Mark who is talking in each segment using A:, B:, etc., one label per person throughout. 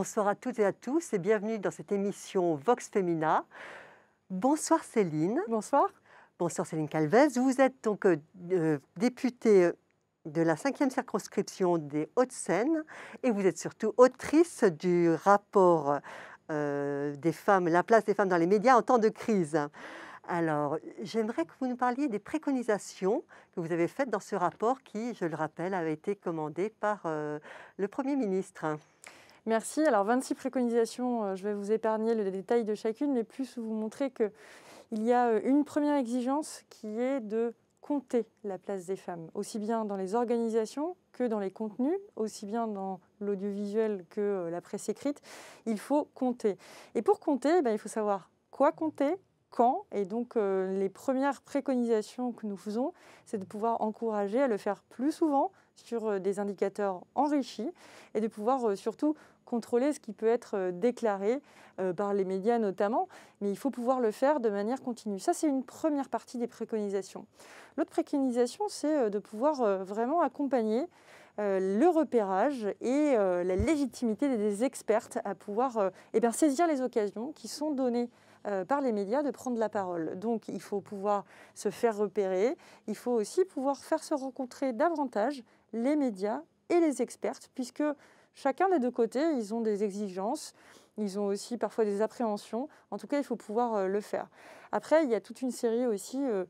A: Bonsoir à toutes et à tous et bienvenue dans cette émission Vox Femina. Bonsoir Céline. Bonsoir. Bonsoir Céline Calvez. Vous êtes donc euh, euh, députée euh, de la 5e circonscription des Hauts-de-Seine et vous êtes surtout autrice du rapport des femmes, la place des femmes dans les médias en temps de crise. Alors, j'aimerais que vous nous parliez des préconisations que vous avez faites dans ce rapport qui, je le rappelle, avait été commandé par le Premier ministre.
B: Merci. Alors 26 préconisations, euh, je vais vous épargner le détail de chacune, mais plus vous montrer qu'il y a euh, une première exigence qui est de compter la place des femmes, aussi bien dans les organisations que dans les contenus, aussi bien dans l'audiovisuel que euh, la presse écrite. Il faut compter. Et pour compter, ben, il faut savoir quoi compter, quand. Et donc, euh, les premières préconisations que nous faisons, c'est de pouvoir encourager à le faire plus souvent sur euh, des indicateurs enrichis et de pouvoir euh, surtout contrôler ce qui peut être déclaré par les médias notamment, mais il faut pouvoir le faire de manière continue. Ça, c'est une première partie des préconisations. L'autre préconisation, c'est de pouvoir vraiment accompagner le repérage et la légitimité des expertes à pouvoir eh saisir les occasions qui sont données euh, par les médias de prendre la parole. Donc il faut pouvoir se faire repérer, il faut aussi pouvoir faire se rencontrer davantage les médias et les experts, puisque chacun des deux côtés, ils ont des exigences, ils ont aussi parfois des appréhensions. En tout cas, il faut pouvoir euh, le faire. Après, il y a toute une série aussi euh,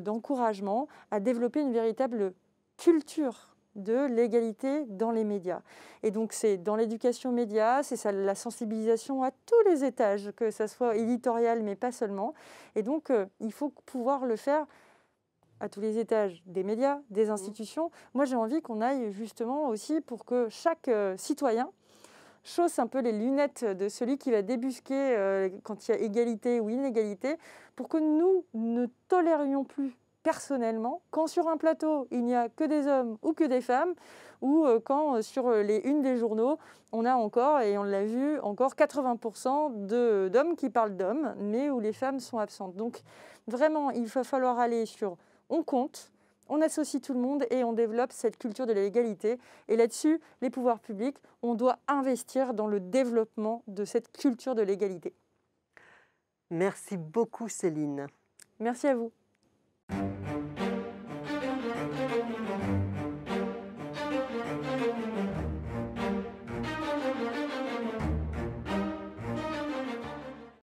B: d'encouragements à développer une véritable culture de l'égalité dans les médias. Et donc c'est dans l'éducation média, c'est la sensibilisation à tous les étages, que ce soit éditorial mais pas seulement. Et donc euh, il faut pouvoir le faire à tous les étages des médias, des mmh. institutions. Moi j'ai envie qu'on aille justement aussi pour que chaque euh, citoyen chausse un peu les lunettes de celui qui va débusquer euh, quand il y a égalité ou inégalité, pour que nous ne tolérions plus personnellement, quand sur un plateau, il n'y a que des hommes ou que des femmes, ou euh, quand euh, sur euh, les unes des journaux, on a encore, et on l'a vu, encore 80% d'hommes qui parlent d'hommes, mais où les femmes sont absentes. Donc vraiment, il va falloir aller sur on compte, on associe tout le monde et on développe cette culture de l'égalité. Et là-dessus, les pouvoirs publics, on doit investir dans le développement de cette culture de l'égalité.
A: Merci beaucoup Céline.
B: Merci à vous.